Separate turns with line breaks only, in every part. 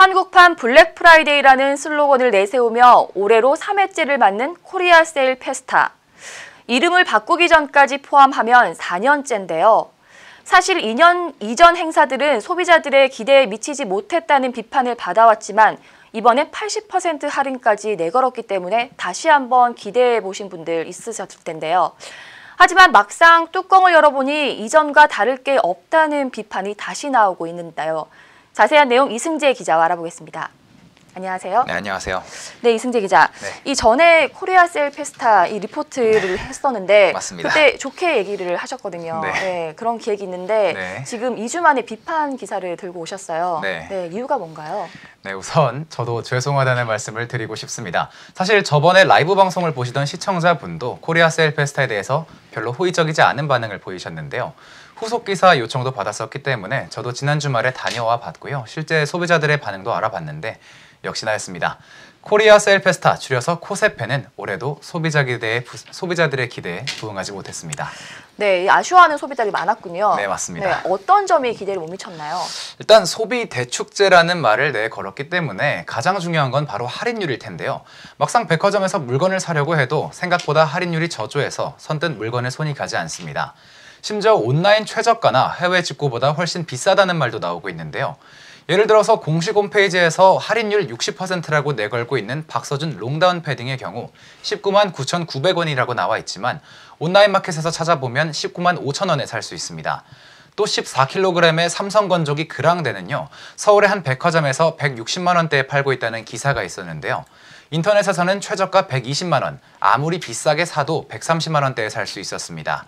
한국판 블랙 프라이데이라는 슬로건을 내세우며 올해로 3회째를 맞는 코리아 세일 페스타. 이름을 바꾸기 전까지 포함하면 4년째인데요. 사실 2년 이전 행사들은 소비자들의 기대에 미치지 못했다는 비판을 받아왔지만 이번에 80% 할인까지 내걸었기 때문에 다시 한번 기대해 보신 분들 있으셨을 텐데요. 하지만 막상 뚜껑을 열어보니 이전과 다를 게 없다는 비판이 다시 나오고 있는데요. 자세한 내용 이승재 기자와 알아보겠습니다. 안녕하세요. 네, 안녕하세요. 네, 이승재 기자. 네. 이 전에 코리아 셀 페스타 이 리포트를 네. 했었는데 맞습니다. 그때 좋게 얘기를 하셨거든요. 네. 네 그런 기획이 있는데 네. 지금 2주 만에 비판 기사를 들고 오셨어요. 네. 네, 이유가 뭔가요?
네, 우선 저도 죄송하다는 말씀을 드리고 싶습니다. 사실 저번에 라이브 방송을 보시던 시청자분도 코리아 셀 페스타에 대해서 별로 호의적이지 않은 반응을 보이셨는데요. 후속 기사 요청도 받았었기 때문에 저도 지난 주말에 다녀와 봤고요. 실제 소비자들의 반응도 알아봤는데 역시나 했습니다. 코리아 셀페스타 줄여서 코세페는 올해도 소비자 기대에 부, 소비자들의 기대에 부응하지 못했습니다.
네, 아쉬워하는 소비자들이 많았군요. 네, 맞습니다. 네, 어떤 점이 기대를 못 미쳤나요?
일단 소비 대축제라는 말을 내 네, 걸었기 때문에 가장 중요한 건 바로 할인율일 텐데요. 막상 백화점에서 물건을 사려고 해도 생각보다 할인율이 저조해서 선뜻 물건에 손이 가지 않습니다. 심지어 온라인 최저가나 해외 직구보다 훨씬 비싸다는 말도 나오고 있는데요. 예를 들어서 공식 홈페이지에서 할인율 60%라고 내걸고 있는 박서준 롱다운 패딩의 경우 19만 9,900원이라고 나와 있지만 온라인 마켓에서 찾아보면 19만 5 0원에살 수 있습니다. 또 14kg의 삼성 건조기 그랑데는요. 서울의 한 백화점에서 160만 원대에 팔고 있다는 기사가 있었는데요. 인터넷에서는 최저가 120만 원, 아무리 비싸게 사도 130만 원대에 살 수 있었습니다.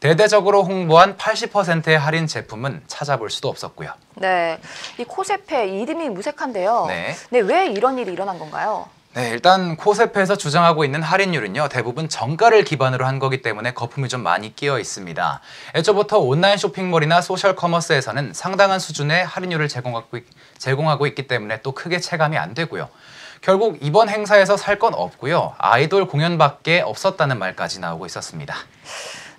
대대적으로 홍보한 80%의 할인 제품은 찾아볼 수도 없었고요.
네, 이 코세페 이름이 무색한데요. 네. 네, 왜 이런 일이 일어난 건가요?
네, 일단 코세페에서 주장하고 있는 할인율은요. 대부분 정가를 기반으로 한 거기 때문에 거품이 좀 많이 끼어 있습니다. 애초부터 온라인 쇼핑몰이나 소셜 커머스에서는 상당한 수준의 할인율을 제공하고, 있, 제공하고 있기 때문에 또 크게 체감이 안 되고요. 결국 이번 행사에서 살 건 없고요. 아이돌 공연밖에 없었다는 말까지 나오고 있었습니다.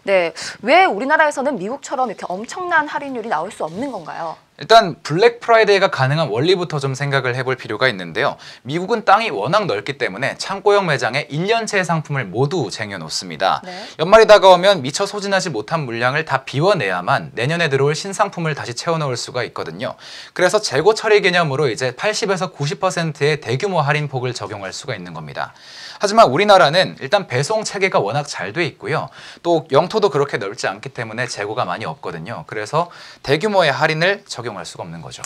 네, 왜 우리나라에서는 미국처럼 이렇게 엄청난 할인율이 나올 수 없는 건가요?
일단 블랙 프라이데이가 가능한 원리부터 좀 생각을 해볼 필요가 있는데요. 미국은 땅이 워낙 넓기 때문에 창고형 매장에 1년째 상품을 모두 쟁여놓습니다. 네. 연말이 다가오면 미처 소진하지 못한 물량을 다 비워내야만 내년에 들어올 신상품을 다시 채워넣을 수가 있거든요. 그래서 재고 처리 개념으로 이제 80에서 90%의 대규모 할인폭을 적용할 수가 있는 겁니다. 하지만 우리나라는 일단 배송 체계가 워낙 잘 돼 있고요. 또 영토도 그렇게 넓지 않기 때문에 재고가 많이 없거든요. 그래서 대규모의 할인을 적용 적용할 수가 없는 거죠.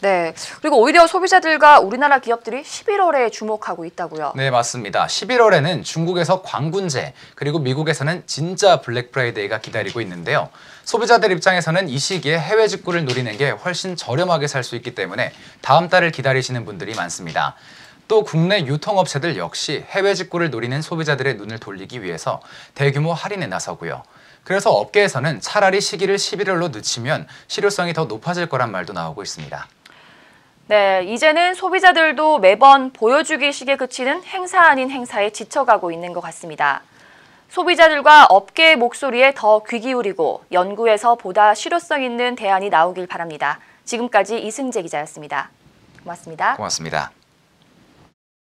네. 그리고 오히려 소비자들과 우리나라 기업들이 11월에 주목하고 있다고요.
네, 맞습니다. 11월에는 중국에서 광군제, 그리고 미국에서는 진짜 블랙 프라이데이가 기다리고 있는데요. 소비자들 입장에서는 이 시기에 해외 직구를 노리는 게 훨씬 저렴하게 살 수 있기 때문에 다음 달을 기다리시는 분들이 많습니다. 또 국내 유통업체들 역시 해외 직구를 노리는 소비자들의 눈을 돌리기 위해서 대규모 할인에 나서고요. 그래서 업계에서는 차라리 시기를 11월로 늦추면 실효성이 더 높아질 거란 말도 나오고 있습니다.
네, 이제는 소비자들도 매번 보여주기식에 그치는 행사 아닌 행사에 지쳐가고 있는 것 같습니다. 소비자들과 업계의 목소리에 더 귀 기울이고 연구에서 보다 실효성 있는 대안이 나오길 바랍니다. 지금까지 이승재 기자였습니다. 고맙습니다.
고맙습니다.